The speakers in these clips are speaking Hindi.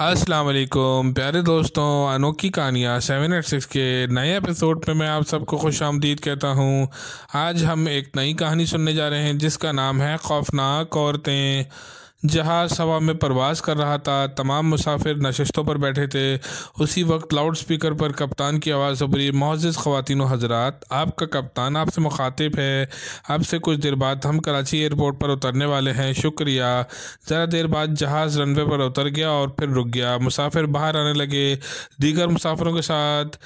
अस्सलाम वालेकुम प्यारे दोस्तों अनोखी कहानियाँ सेवन एट सिक्स के नए एपिसोड पे मैं आप सबको खुश आमदीद कहता हूँ आज हम एक नई कहानी सुनने जा रहे हैं जिसका नाम है खौफनाक औरतें जहाज हवा में प्रवास कर रहा था तमाम मुसाफिर नशस्तों पर बैठे थे उसी वक्त लाउड स्पीकर पर कप्तान की आवाज़ उभरी मोज़ ख़वान हजरात आपका कप्तान आपसे मुखातिब है आपसे कुछ देर बाद हम कराची एयरपोर्ट पर उतरने वाले हैं शुक्रिया ज़रा देर बाद जहाज़ रनवे पर उतर गया और फिर रुक गया मुसाफिर बाहर आने लगे दीगर मुसाफिरों के साथ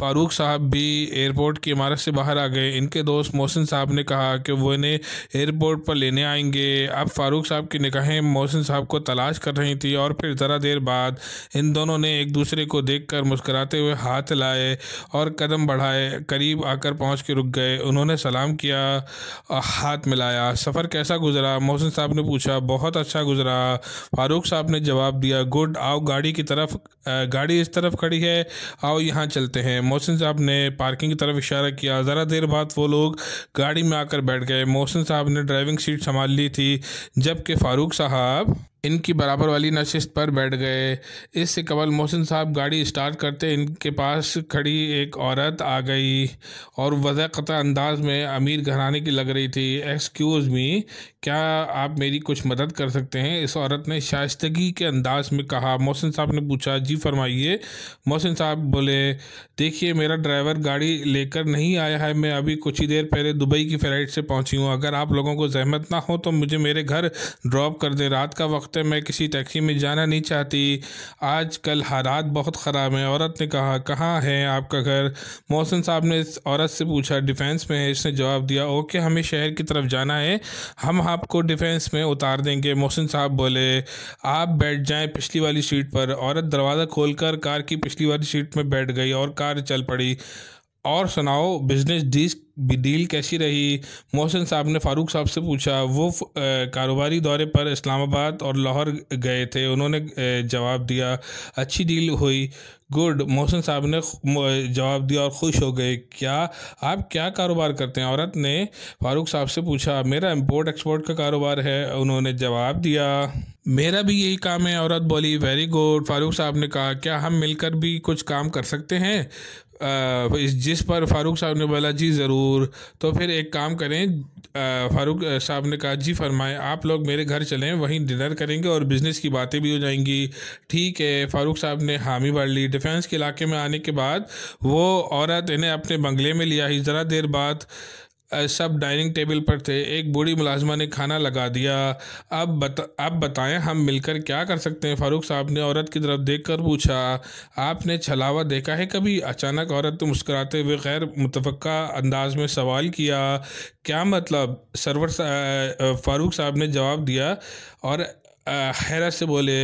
फारूक साहब भी एयरपोर्ट की इमारत से बाहर आ गए इनके दोस्त मोहसिन साहब ने कहा कि वो इन्हें एयरपोर्ट पर लेने आएंगे अब फारूक साहब की निकाहें में मोहसिन साहब को तलाश कर रही थी और फिर ज़रा देर बाद इन दोनों ने एक दूसरे को देख कर मुस्कराते हुए हाथ लाए और कदम बढ़ाए करीब आकर पहुंच के रुक गए उन्होंने सलाम किया हाथ मिलाया सफ़र कैसा गुजरा मोहसिन साहब ने पूछा बहुत अच्छा गुजरा फारूक साहब ने जवाब दिया गुड आओ गाड़ी की तरफ गाड़ी इस तरफ खड़ी है आओ यहाँ चलते हैं मोहसिन साहब ने पार्किंग की तरफ इशारा किया ज़रा देर बाद वो लोग गाड़ी में आकर बैठ गए मोहसिन साहब ने ड्राइविंग सीट संभाल ली थी जबकि फ़ारूक साहब সাহাব इनकी बराबर वाली नशिस्त पर बैठ गए इससे कबल मोहसिन साहब गाड़ी स्टार्ट करते इनके पास खड़ी एक औरत आ गई और वजह अंदाज में अमीर घराने की लग रही थी एक्सक्यूज़ मी क्या आप मेरी कुछ मदद कर सकते हैं इस औरत ने शाइतगी के अंदाज में कहा मोहसिन साहब ने पूछा जी फरमाइए मोहसिन साहब बोले देखिए मेरा ड्राइवर गाड़ी लेकर नहीं आया है मैं अभी कुछ ही देर पहले दुबई की फ़्लाइट से पहुँची हूँ अगर आप लोगों को जहमत ना हो तो मुझे मेरे घर ड्रॉप कर दें रात का वक्त हफ्ते में किसी टैक्सी में जाना नहीं चाहती आज कल हालात बहुत ख़राब हैं औरत ने कहा कहाँ है आपका घर मोहसिन साहब ने इस औरत से पूछा डिफेंस में है इसने जवाब दिया ओके हमें शहर की तरफ जाना है हम आपको डिफेंस में उतार देंगे मोहसिन साहब बोले आप बैठ जाएं पिछली वाली सीट पर औरत दरवाज़ा खोलकर कार की पिछली वाली सीट में बैठ गई और कार चल पड़ी और सुनाओ बिजनेस डील डील कैसी रही मोहसिन साहब ने फारूक साहब से पूछा वो कारोबारी दौरे पर इस्लामाबाद और लाहौर गए थे उन्होंने जवाब दिया अच्छी डील हुई गुड मोहसिन साहब ने जवाब दिया और खुश हो गए क्या आप क्या कारोबार करते हैं औरत ने फारूक साहब से पूछा मेरा इम्पोर्ट एक्सपोर्ट का कारोबार है उन्होंने जवाब दिया मेरा भी यही काम है औरत बोली वेरी गुड फारूक साहब ने कहा क्या हम मिलकर भी कुछ काम कर सकते हैं जिस पर फारूक साहब ने बोला जी ज़रूर तो फिर एक काम करें फारूक साहब ने कहा जी फरमाएं आप लोग मेरे घर चलें वहीं डिनर करेंगे और बिज़नेस की बातें भी हो जाएंगी ठीक है फारूक साहब ने हामी भर ली डिफेंस के इलाके में आने के बाद वो औरत इन्हें अपने बंगले में लिया ही ज़रा देर बाद सब डाइनिंग टेबल पर थे एक बूढ़ी मुलाजमा ने खाना लगा दिया अब बता अब बताएं हम मिलकर क्या कर सकते हैं फारूक साहब ने औरत की तरफ देख कर पूछा आपने छलावा देखा है कभी अचानक औरत मुस्कुराते हुए गैर मुतवक अंदाज में सवाल किया क्या मतलब सरवर सा, फारूक साहब ने जवाब दिया और हैरत से बोले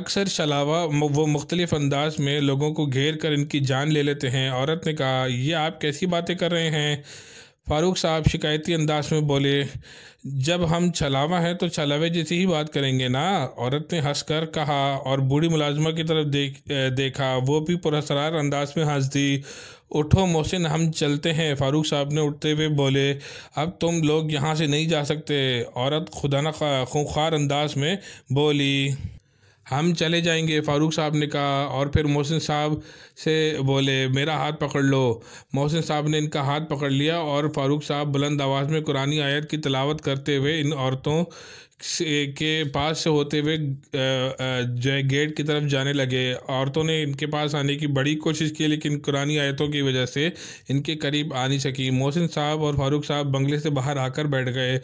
अक्सर शलावा वो मुख्तलिफ अंदाज में लोगों को घेर कर इनकी जान ले लेते हैं औरत ने कहा यह आप कैसी बातें कर रहे हैं फारूक साहब शिकायती अंदाज में बोले जब हम छलावा हैं तो छलावे जैसी ही बात करेंगे ना औरत ने कर कहा और बूढ़ी मुलाजमा की तरफ देख देखा वो भी पुरसरार अंदाज में हंस दी उठो मोहसिन हम चलते हैं फारूक साहब ने उठते हुए बोले अब तुम लोग यहाँ से नहीं जा सकते औरत खुदा न खूंखार अंदाज में बोली हम चले जाएंगे फ़ारूक साहब ने कहा और फिर मोहसिन साहब से बोले मेरा हाथ पकड़ लो मोहसिन साहब ने इनका हाथ पकड़ लिया और फ़ारूक साहब बुलंद आवाज़ में कुरानी आयत की तलावत करते हुए इन औरतों के पास से होते हुए जो है गेट की तरफ जाने लगे औरतों ने इनके पास आने की बड़ी कोशिश की लेकिन कुरानी आयतों की वजह से इनके करीब आ नहीं सकी मोहसिन साहब और फारूक साहब बंगले से बाहर आकर बैठ गए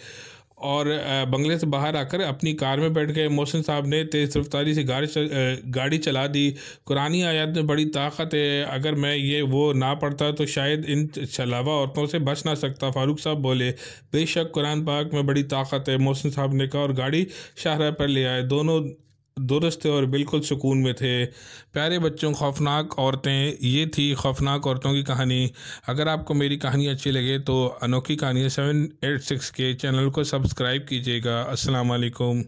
और बंगले से बाहर आकर अपनी कार में बैठ गए मोहसिन साहब ने तेज़ रफ्तारी से गाड़ी चल, गाड़ी चला दी कुरानी आयत में बड़ी ताकत है अगर मैं ये वो ना पढ़ता तो शायद इन छलावा औरतों से बच ना सकता फारूक साहब बोले बेशक कुरान पाक में बड़ी ताकत है मोहसिन साहब ने कहा और गाड़ी शाहरा पर ले आए दोनों दुरुस्त थे और बिल्कुल सुकून में थे प्यारे बच्चों खौफनाक औरतें ये थी खौफनाक औरतों की कहानी अगर आपको मेरी कहानी अच्छी लगे तो अनोखी कहानी सेवन एट सिक्स के चैनल को सब्सक्राइब कीजिएगा अस्सलाम वालेकुम